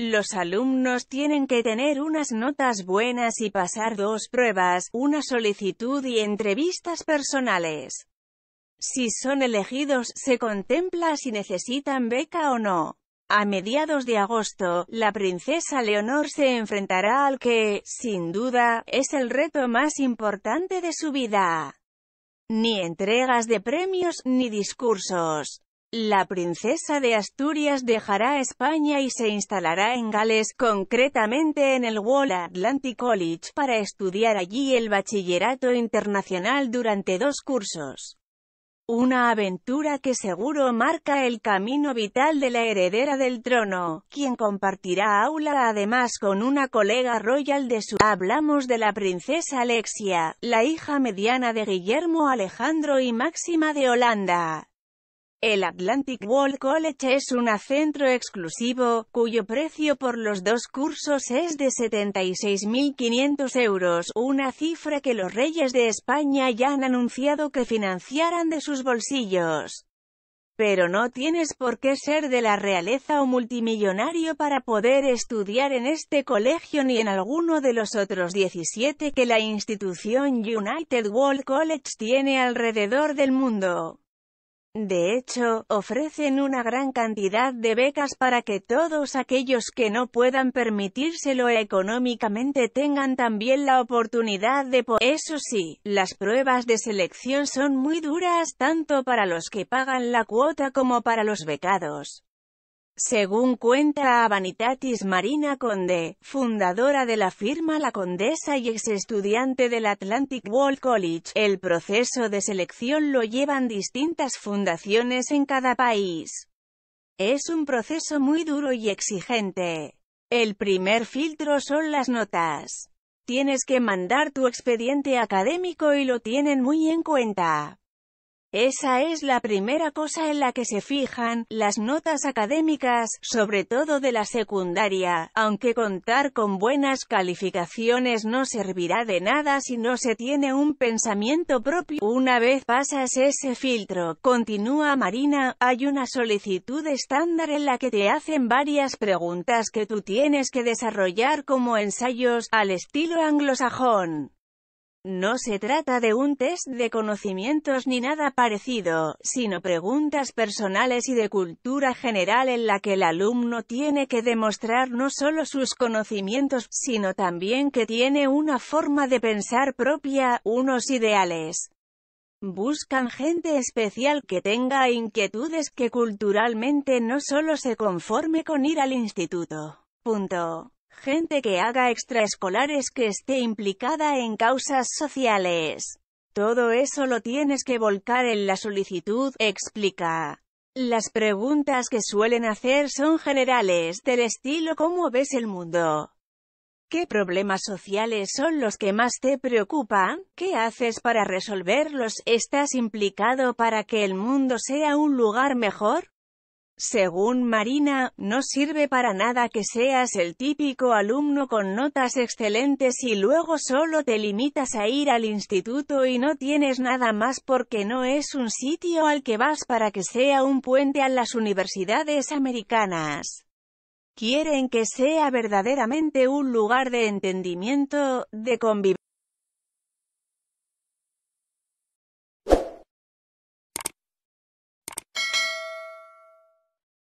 Los alumnos tienen que tener unas notas buenas y pasar dos pruebas, una solicitud y entrevistas personales. Si son elegidos, se contempla si necesitan beca o no. A mediados de agosto, la princesa Leonor se enfrentará al que, sin duda, es el reto más importante de su vida. Ni entregas de premios, ni discursos. La princesa de Asturias dejará España y se instalará en Gales, concretamente en el Wall Atlantic College, para estudiar allí el bachillerato internacional durante dos cursos. Una aventura que seguro marca el camino vital de la heredera del trono, quien compartirá aula además con una colega royal de su... Hablamos de la princesa Alexia, la hija mediana de Guillermo Alejandro y Máxima de Holanda. El Atlantic World College es un centro exclusivo, cuyo precio por los dos cursos es de 76.500 euros, una cifra que los reyes de España ya han anunciado que financiaran de sus bolsillos. Pero no tienes por qué ser de la realeza o multimillonario para poder estudiar en este colegio ni en alguno de los otros 17 que la institución United World College tiene alrededor del mundo. De hecho, ofrecen una gran cantidad de becas para que todos aquellos que no puedan permitírselo económicamente tengan también la oportunidad de Eso sí, las pruebas de selección son muy duras tanto para los que pagan la cuota como para los becados. Según cuenta a Marina Conde, fundadora de la firma La Condesa y ex estudiante del Atlantic World College, el proceso de selección lo llevan distintas fundaciones en cada país. Es un proceso muy duro y exigente. El primer filtro son las notas. Tienes que mandar tu expediente académico y lo tienen muy en cuenta. Esa es la primera cosa en la que se fijan, las notas académicas, sobre todo de la secundaria, aunque contar con buenas calificaciones no servirá de nada si no se tiene un pensamiento propio. Una vez pasas ese filtro, continúa Marina, hay una solicitud estándar en la que te hacen varias preguntas que tú tienes que desarrollar como ensayos, al estilo anglosajón. No se trata de un test de conocimientos ni nada parecido, sino preguntas personales y de cultura general en la que el alumno tiene que demostrar no solo sus conocimientos, sino también que tiene una forma de pensar propia, unos ideales. Buscan gente especial que tenga inquietudes que culturalmente no solo se conforme con ir al instituto gente que haga extraescolares que esté implicada en causas sociales. Todo eso lo tienes que volcar en la solicitud, explica. Las preguntas que suelen hacer son generales, del estilo ¿cómo ves el mundo? ¿Qué problemas sociales son los que más te preocupan? ¿Qué haces para resolverlos? ¿Estás implicado para que el mundo sea un lugar mejor? Según Marina, no sirve para nada que seas el típico alumno con notas excelentes y luego solo te limitas a ir al instituto y no tienes nada más porque no es un sitio al que vas para que sea un puente a las universidades americanas. Quieren que sea verdaderamente un lugar de entendimiento, de convivencia.